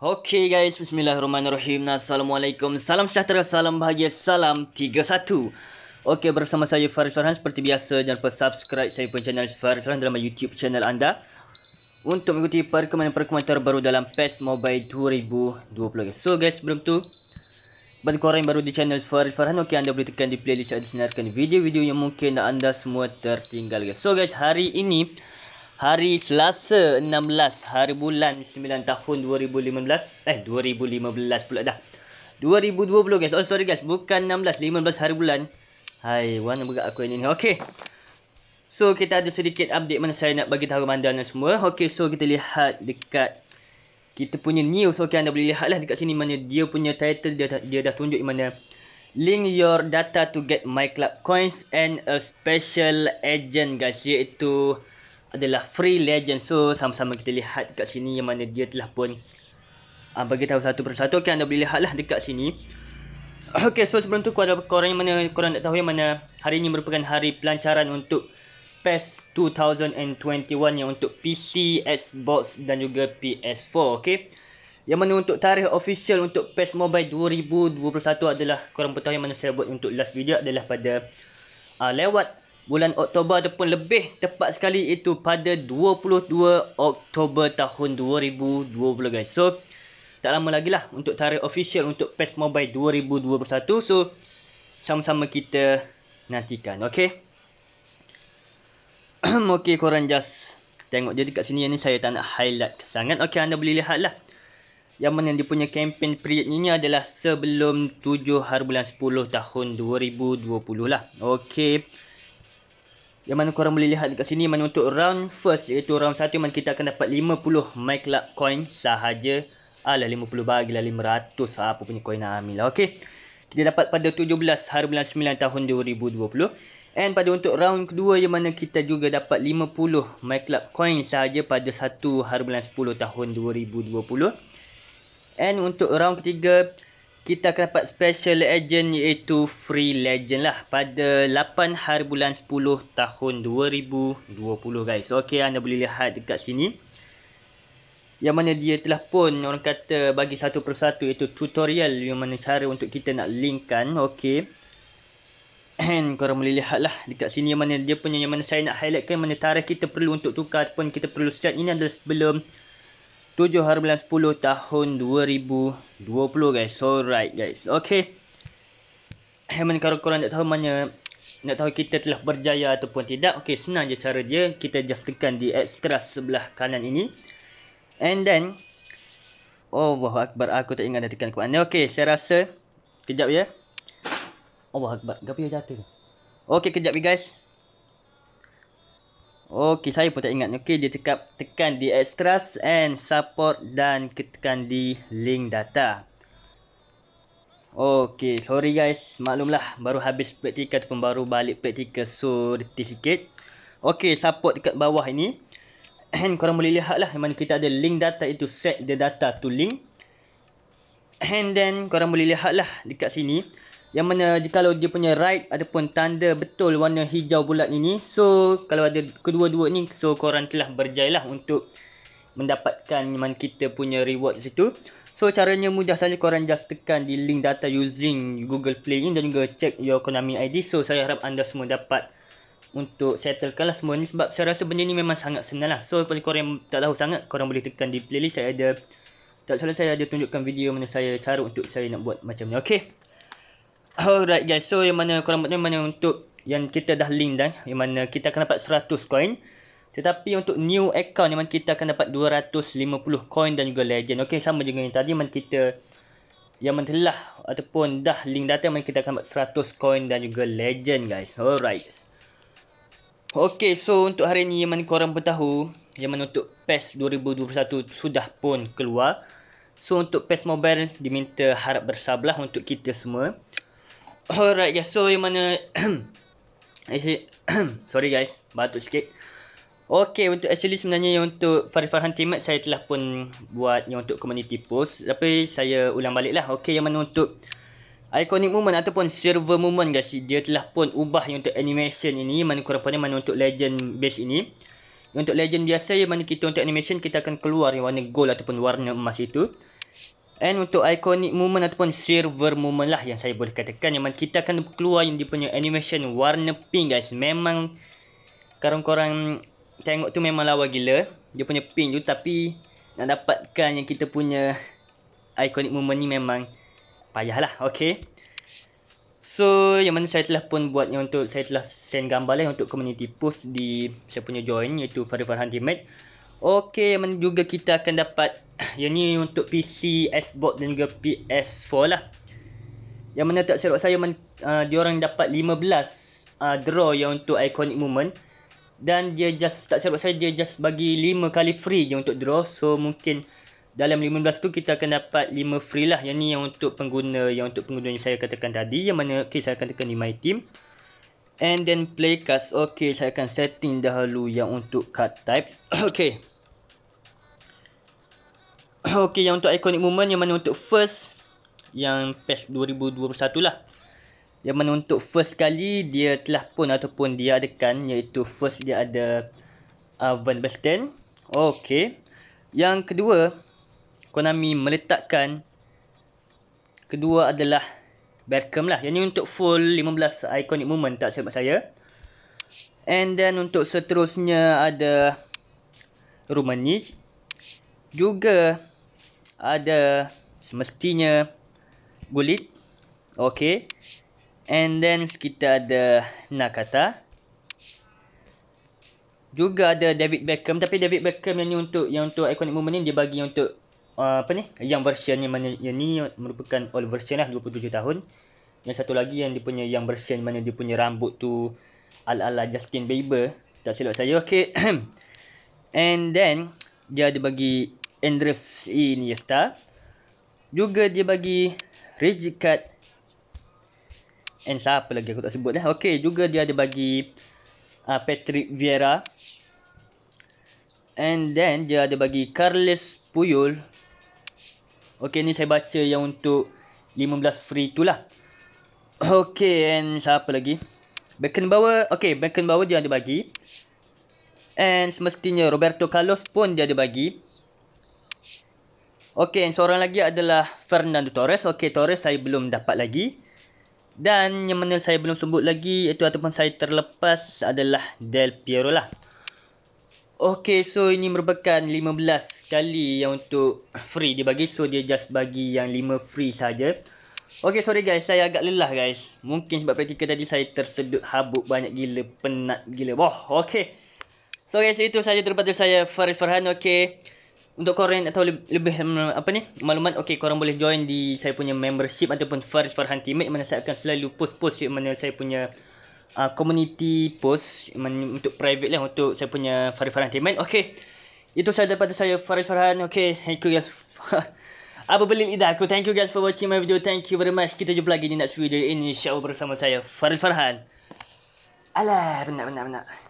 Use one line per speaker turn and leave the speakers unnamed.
Okay guys, bismillahirrahmanirrahim. Assalamualaikum. Salam sejahtera, salam bahagia, salam 31. Okay, bersama saya Faris Farhan. Seperti biasa, jangan lupa subscribe saya pun channel Faris Farhan dalam YouTube channel anda. Untuk mengikuti perkembangan-perkembangan terbaru dalam PES Mobile 2020. So guys, sebelum tu, bagi korang baru di channel Faris Farhan, okay, anda boleh tekan di playlist dan sinarkan video-video yang mungkin anda semua tertinggal. guys. So guys, hari ini, hari Selasa 16 hari bulan 9 tahun 2015 eh 2015 pula dah 2020 guys oh sorry guys bukan 16 15 hari bulan hai warna berat aku ini okay so kita ada sedikit update mana saya nak bagi tahu anda dan semua okay so kita lihat dekat kita punya news okey anda boleh lihat lah dekat sini mana dia punya title dia dia dah tunjuk mana link your data to get my club coins and a special agent guys iaitu adalah Free Legend. So sama-sama kita lihat dekat sini yang mana dia telah pun uh, bagi tahu satu persatu. Okay anda boleh lihatlah dekat sini. Okay so sebelum tu kepada korang yang mana korang nak tahu yang mana hari ini merupakan hari pelancaran untuk PES 2021 yang untuk PC, Xbox dan juga PS4. Okay. Yang mana untuk tarikh official untuk PES Mobile 2021 adalah korang pun tahu yang mana saya buat untuk last video adalah pada uh, lewat bulan Oktober ataupun lebih tepat sekali itu pada 22 Oktober tahun 2020 guys. So tak lama lagi lah untuk tarikh official untuk PES Mobile 2021. So sama-sama kita nantikan. Okay. okay korang just tengok je dekat sini. Yang ni saya tak nak highlight sangat. Okay anda boleh lihat lah. Yang mana dia punya kempen period ni adalah sebelum 7 hari bulan 10 tahun 2020 lah. Okay. Yang mana korang boleh lihat dekat sini mana untuk round first iaitu round satu, mana kita akan dapat 50 MyClub coin sahaja. Alah 50 bagilah 500 apa punya coin lah, amilah. Okay, Kita dapat pada 17 hari bulan 9 tahun 2020. And pada untuk round kedua yang mana kita juga dapat 50 MyClub coin sahaja pada 1 hari bulan 10 tahun 2020. And untuk round ketiga kita akan dapat special agent iaitu free legend lah pada 8 hari bulan 10 tahun 2020 guys. So, okay anda boleh lihat dekat sini. Yang mana dia telah pun orang kata bagi satu persatu iaitu tutorial yang mana cara untuk kita nak linkkan. Okay. And korang boleh lihat lah dekat sini yang mana dia punya yang mana saya nak highlightkan mana tarikh kita perlu untuk tukar ataupun kita perlu set ini adalah sebelum 7 hari bulan 10 tahun 2020 guys. so right guys. Okay. Hemen kalau korang nak tahu mana nak tahu kita telah berjaya ataupun tidak. Okay, senang je cara dia. Kita just tekan di extra sebelah kanan ini. And then. oh Allahu Akbar. Aku tak ingat dah tekan ke mana. Okay, saya rasa. Kejap ya. Allahu Akbar. Gapa yang jatuh Okay, kejap ya guys. Okey, saya pun tak ingat. Okey, dia cakap tekan di extras and support dan tekan di link data. Okey, sorry guys. Maklumlah, baru habis praktika tu pun baru balik praktika. So, reti sikit. Okey, support dekat bawah ini. And korang boleh lihat lah yang mana kita ada link data itu set the data to link. And then korang boleh lihat lah dekat sini. Yang mana jika dia punya right ataupun tanda betul warna hijau bulat ini. So kalau ada kedua-dua ni so korang telah berjaya lah untuk mendapatkan mana kita punya reward di situ. So caranya mudah saja korang just tekan di link data using Google Play ini dan juga check your Konami ID. So saya harap anda semua dapat untuk settlekan lah semua ni sebab saya rasa benda ni memang sangat senang lah. So kalau korang tak tahu sangat korang boleh tekan di playlist saya ada tak salah saya ada tunjukkan video mana saya cara untuk saya nak buat macam ni. Okay. Alright guys, so yang mana korang buat ni mana untuk yang kita dah link dah Yang mana kita akan dapat 100 coin Tetapi untuk new account yang mana kita akan dapat 250 coin dan juga legend Okay, sama juga yang tadi mana kita yang mana telah ataupun dah link data Mana kita akan dapat 100 coin dan juga legend guys Alright Okay, so untuk hari ni yang mana korang pun tahu Yang mana untuk PES 2021 sudah pun keluar So untuk PES Mobile diminta harap bersablah untuk kita semua Alright guys, so yang mana Sorry guys, batuk sikit Okay, untuk actually sebenarnya yang untuk Farid Farhan Teammate Saya telah pun buat yang untuk community post Tapi saya ulang balik lah Okay, yang mana untuk Iconic Moment ataupun Server Moment guys Dia telah pun ubah yang untuk animation ini Mana kurang pandai, mana untuk legend base ini yang Untuk legend biasa, yang mana kita untuk animation Kita akan keluar yang warna gold ataupun warna emas itu And untuk iconic moment ataupun silver moment lah yang saya boleh katakan yang mana kita akan keluar yang dia punya animation warna pink guys. Memang kalau korang tengok tu memang lawa gila. Dia punya pink tu tapi nak dapatkan yang kita punya iconic moment ni memang payah lah. Okay. So yang mana saya telah pun buat yang untuk saya telah send gambar lah untuk community post di saya punya join iaitu Farifar Hunting Mate. Okey, mana juga kita akan dapat yang ni untuk PC, Xbox dan juga PS4 lah. Yang mana tak serok saya men, uh, diorang dapat 15 uh, draw yang untuk iconic moment dan dia just tak serok saya dia just bagi 5 kali free je untuk draw. So mungkin dalam 15 tu kita akan dapat 5 free lah. Yang ni yang untuk pengguna yang untuk pengguna yang saya katakan tadi yang mana okay, saya akan tekan di my team. And then playcast. Okay, saya akan setting dahulu yang untuk card type. okay. Okey yang untuk iconic moment yang mana untuk first yang past 2021 lah. Yang mana untuk first kali dia telah pun ataupun dia adakan iaitu first dia ada uh, Van Basten. Okey. Yang kedua Konami meletakkan kedua adalah Beckham lah. Yang ni untuk full 15 iconic moment tak sebab saya. And then untuk seterusnya ada Rumanich. Juga ada semestinya gulit okey and then kita ada nakata juga ada David Beckham tapi David Beckham yang ni untuk yang untuk iconic moment ni dia bagi untuk uh, apa ni yang version ni mana yang ni merupakan old version lah 27 tahun yang satu lagi yang dia punya yang version mana dia punya rambut tu ala-ala Justin Bieber tak silap saya okey and then dia ada bagi Andres Iniesta juga dia bagi rigid card and siapa lagi aku tak sebut lah Okay, juga dia ada bagi uh, Patrick Vieira and then dia ada bagi Carlos Puyol Okay, ni saya baca yang untuk 15 free tu lah okey and siapa lagi Beckenbauer okey Beckenbauer dia ada bagi and semestinya Roberto Carlos pun dia ada bagi Okey, yang seorang lagi adalah Fernando Torres. Okey, Torres saya belum dapat lagi. Dan yang mana saya belum sebut lagi iaitu ataupun saya terlepas adalah Del Piero lah. Okey, so ini merupakan 15 kali yang untuk free dia bagi. So, dia just bagi yang 5 free saja. Okey, sorry guys. Saya agak lelah guys. Mungkin sebab praktika tadi saya tersedut habuk banyak gila. Penat gila. Wah, okey. So, guys, itu saja terlepas saya Faris Farhan. Okey untuk korang yang nak tahu lebih, lebih hmm, apa ni maklumat okey korang boleh join di saya punya membership ataupun first for hunting mate mana saya akan selalu post-post di mana saya punya uh, community post men, untuk private lah untuk saya punya Faris Farhan team okey itu saja daripada saya Faris Farhan okey thank you guys apa beli lidah aku thank you guys for watching my video thank you very much kita jumpa lagi di next video ini insyaallah bersama saya Faris Farhan Ala, benar benar benar